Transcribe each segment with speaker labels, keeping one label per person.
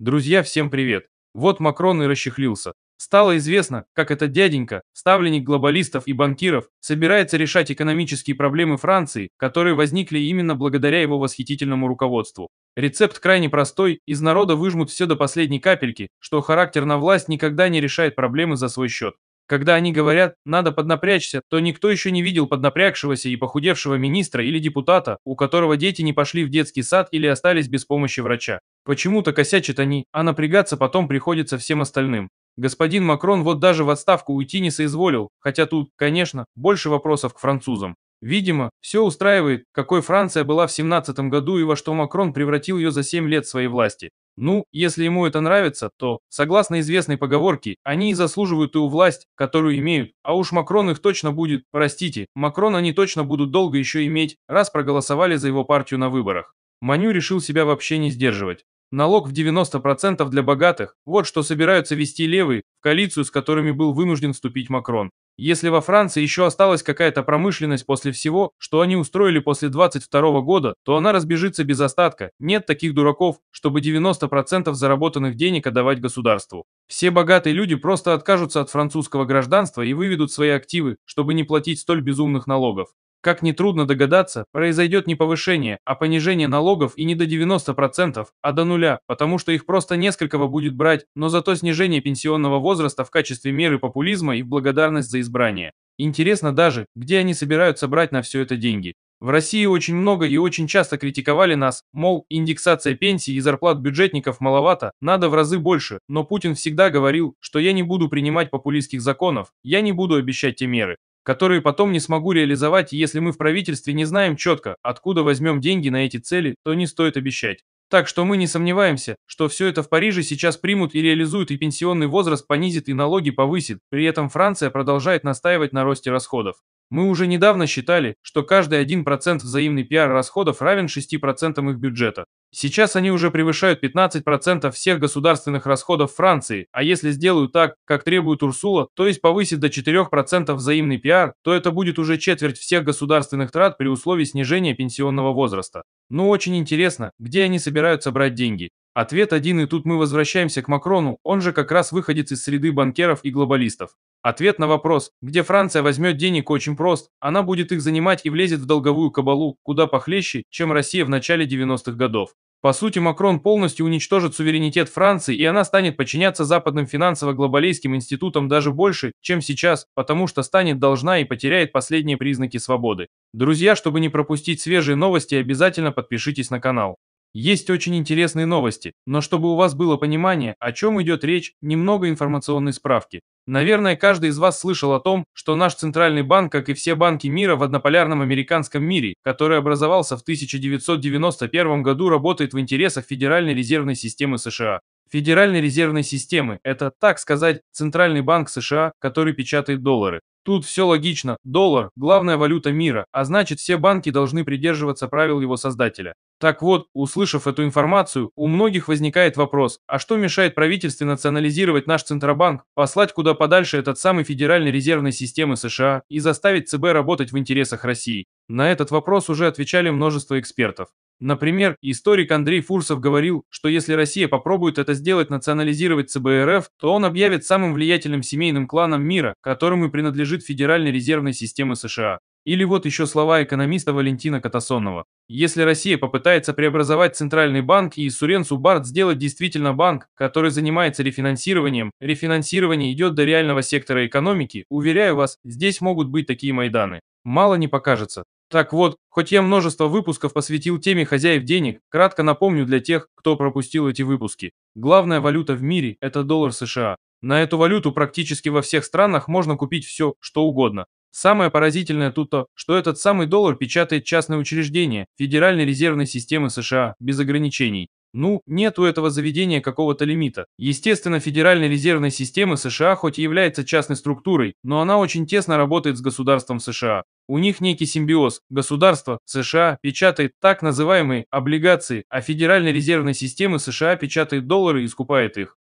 Speaker 1: Друзья, всем привет. Вот Макрон и расчехлился. Стало известно, как этот дяденька, ставленник глобалистов и банкиров, собирается решать экономические проблемы Франции, которые возникли именно благодаря его восхитительному руководству. Рецепт крайне простой, из народа выжмут все до последней капельки, что характерно власть никогда не решает проблемы за свой счет. Когда они говорят «надо поднапрячься», то никто еще не видел поднапрягшегося и похудевшего министра или депутата, у которого дети не пошли в детский сад или остались без помощи врача. Почему-то косячат они, а напрягаться потом приходится всем остальным. Господин Макрон вот даже в отставку уйти не соизволил, хотя тут, конечно, больше вопросов к французам. Видимо, все устраивает, какой Франция была в 17 году и во что Макрон превратил ее за 7 лет своей власти. Ну, если ему это нравится, то, согласно известной поговорке, они и заслуживают ту власть, которую имеют, а уж Макрон их точно будет, простите, Макрон они точно будут долго еще иметь, раз проголосовали за его партию на выборах. Маню решил себя вообще не сдерживать. Налог в 90% для богатых – вот что собираются вести левые, в коалицию с которыми был вынужден вступить Макрон. Если во Франции еще осталась какая-то промышленность после всего, что они устроили после 22 года, то она разбежится без остатка. Нет таких дураков, чтобы 90% заработанных денег отдавать государству. Все богатые люди просто откажутся от французского гражданства и выведут свои активы, чтобы не платить столь безумных налогов. Как нетрудно догадаться, произойдет не повышение, а понижение налогов и не до 90%, а до нуля, потому что их просто несколько будет брать, но зато снижение пенсионного возраста в качестве меры популизма и в благодарность за избрание. Интересно даже, где они собираются брать на все это деньги. В России очень много и очень часто критиковали нас, мол, индексация пенсий и зарплат бюджетников маловато, надо в разы больше, но Путин всегда говорил, что я не буду принимать популистских законов, я не буду обещать те меры, которые потом не смогу реализовать, если мы в правительстве не знаем четко, откуда возьмем деньги на эти цели, то не стоит обещать. Так что мы не сомневаемся, что все это в Париже сейчас примут и реализуют, и пенсионный возраст понизит, и налоги повысит. При этом Франция продолжает настаивать на росте расходов. Мы уже недавно считали, что каждый 1% взаимный пиар-расходов равен 6% их бюджета. Сейчас они уже превышают 15% всех государственных расходов Франции, а если сделают так, как требует Урсула, то есть повысит до 4% взаимный пиар, то это будет уже четверть всех государственных трат при условии снижения пенсионного возраста. Но ну, очень интересно, где они собираются брать деньги? Ответ один, и тут мы возвращаемся к Макрону, он же как раз выходец из среды банкиров и глобалистов. Ответ на вопрос, где Франция возьмет денег, очень прост. Она будет их занимать и влезет в долговую кабалу, куда похлеще, чем Россия в начале 90-х годов. По сути, Макрон полностью уничтожит суверенитет Франции, и она станет подчиняться западным финансово-глобалейским институтам даже больше, чем сейчас, потому что станет должна и потеряет последние признаки свободы. Друзья, чтобы не пропустить свежие новости, обязательно подпишитесь на канал. Есть очень интересные новости, но чтобы у вас было понимание, о чем идет речь, немного информационной справки. Наверное, каждый из вас слышал о том, что наш центральный банк, как и все банки мира в однополярном американском мире, который образовался в 1991 году, работает в интересах Федеральной резервной системы США. Федеральной резервной системы – это, так сказать, Центральный банк США, который печатает доллары. Тут все логично. Доллар – главная валюта мира, а значит все банки должны придерживаться правил его создателя. Так вот, услышав эту информацию, у многих возникает вопрос, а что мешает правительству национализировать наш Центробанк, послать куда подальше этот самый федеральный резервной системы США и заставить ЦБ работать в интересах России? На этот вопрос уже отвечали множество экспертов. Например, историк Андрей Фурсов говорил, что если Россия попробует это сделать, национализировать ЦБРФ, то он объявит самым влиятельным семейным кланом мира, которому принадлежит Федеральная резервная система США. Или вот еще слова экономиста Валентина Катасонова. Если Россия попытается преобразовать Центральный банк и Сурен Субарт сделать действительно банк, который занимается рефинансированием, рефинансирование идет до реального сектора экономики, уверяю вас, здесь могут быть такие майданы. Мало не покажется. Так вот, хоть я множество выпусков посвятил теме хозяев денег, кратко напомню для тех, кто пропустил эти выпуски. Главная валюта в мире – это доллар США. На эту валюту практически во всех странах можно купить все, что угодно. Самое поразительное тут то, что этот самый доллар печатает частное учреждение Федеральной резервной системы США без ограничений. Ну, нет у этого заведения какого-то лимита. Естественно, Федеральная резервная система США хоть и является частной структурой, но она очень тесно работает с государством США. У них некий симбиоз. Государство США печатает так называемые облигации, а Федеральная резервная система США печатает доллары и скупает их.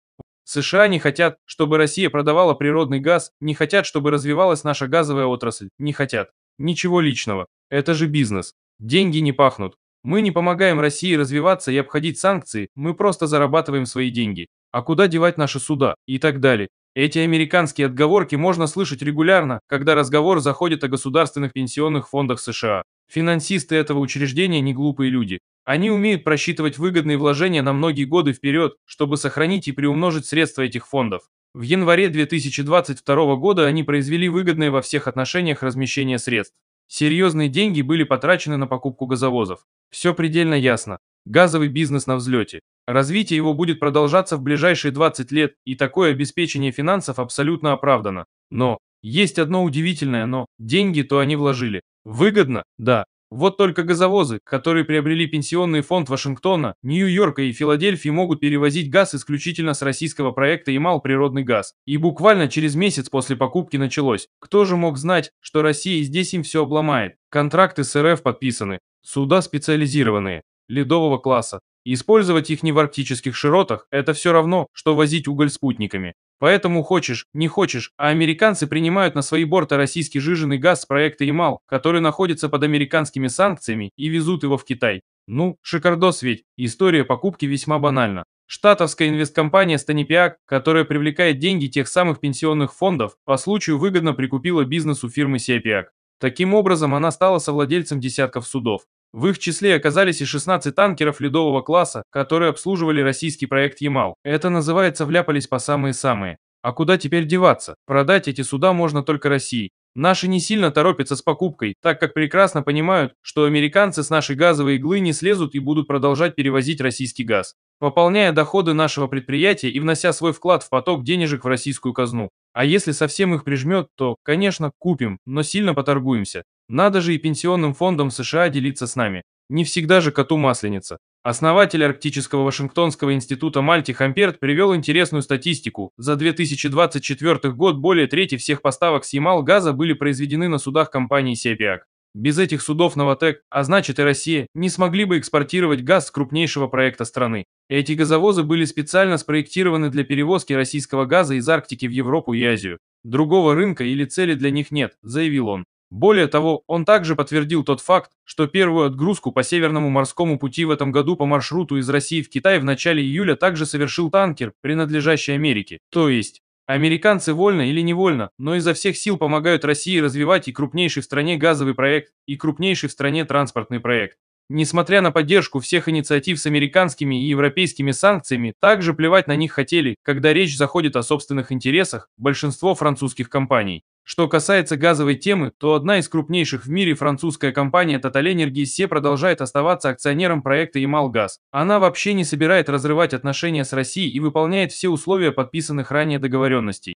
Speaker 1: США не хотят, чтобы Россия продавала природный газ, не хотят, чтобы развивалась наша газовая отрасль, не хотят. Ничего личного. Это же бизнес. Деньги не пахнут. Мы не помогаем России развиваться и обходить санкции, мы просто зарабатываем свои деньги. А куда девать наши суда? И так далее. Эти американские отговорки можно слышать регулярно, когда разговор заходит о государственных пенсионных фондах США. Финансисты этого учреждения не глупые люди. Они умеют просчитывать выгодные вложения на многие годы вперед, чтобы сохранить и приумножить средства этих фондов. В январе 2022 года они произвели выгодное во всех отношениях размещение средств. Серьезные деньги были потрачены на покупку газовозов. Все предельно ясно. Газовый бизнес на взлете. Развитие его будет продолжаться в ближайшие 20 лет, и такое обеспечение финансов абсолютно оправдано. Но, есть одно удивительное но, деньги то они вложили. Выгодно? Да. Вот только газовозы, которые приобрели пенсионный фонд Вашингтона, Нью-Йорка и Филадельфии могут перевозить газ исключительно с российского проекта «Ямал природный газ». И буквально через месяц после покупки началось. Кто же мог знать, что Россия здесь им все обломает? Контракты с РФ подписаны, суда специализированные, ледового класса. Использовать их не в арктических широтах – это все равно, что возить уголь спутниками. Поэтому хочешь, не хочешь, а американцы принимают на свои борта российский жиженый газ с проекта «Ямал», который находится под американскими санкциями, и везут его в Китай. Ну, шикардос ведь, история покупки весьма банальна. Штатовская инвесткомпания «Станипиак», которая привлекает деньги тех самых пенсионных фондов, по случаю выгодно прикупила бизнес у фирмы «Сиапиак». Таким образом, она стала совладельцем десятков судов. В их числе оказались и 16 танкеров ледового класса, которые обслуживали российский проект «Ямал». Это называется «вляпались по самые-самые». А куда теперь деваться? Продать эти суда можно только России, Наши не сильно торопятся с покупкой, так как прекрасно понимают, что американцы с нашей газовой иглы не слезут и будут продолжать перевозить российский газ, пополняя доходы нашего предприятия и внося свой вклад в поток денежек в российскую казну. А если совсем их прижмет, то, конечно, купим, но сильно поторгуемся. Надо же и пенсионным фондам США делиться с нами. Не всегда же коту масленица. Основатель Арктического Вашингтонского института Мальти Хамперт привел интересную статистику. За 2024 год более трети всех поставок с Ямал газа были произведены на судах компании «Сепиак». Без этих судов «Новотек», а значит и Россия, не смогли бы экспортировать газ с крупнейшего проекта страны. Эти газовозы были специально спроектированы для перевозки российского газа из Арктики в Европу и Азию. Другого рынка или цели для них нет, заявил он. Более того, он также подтвердил тот факт, что первую отгрузку по Северному морскому пути в этом году по маршруту из России в Китай в начале июля также совершил танкер, принадлежащий Америке. То есть, американцы вольно или невольно, но изо всех сил помогают России развивать и крупнейший в стране газовый проект, и крупнейший в стране транспортный проект. Несмотря на поддержку всех инициатив с американскими и европейскими санкциями, также плевать на них хотели, когда речь заходит о собственных интересах большинство французских компаний. Что касается газовой темы, то одна из крупнейших в мире французская компания Total Energy все продолжает оставаться акционером проекта «Ямалгаз». Она вообще не собирает разрывать отношения с Россией и выполняет все условия подписанных ранее договоренностей.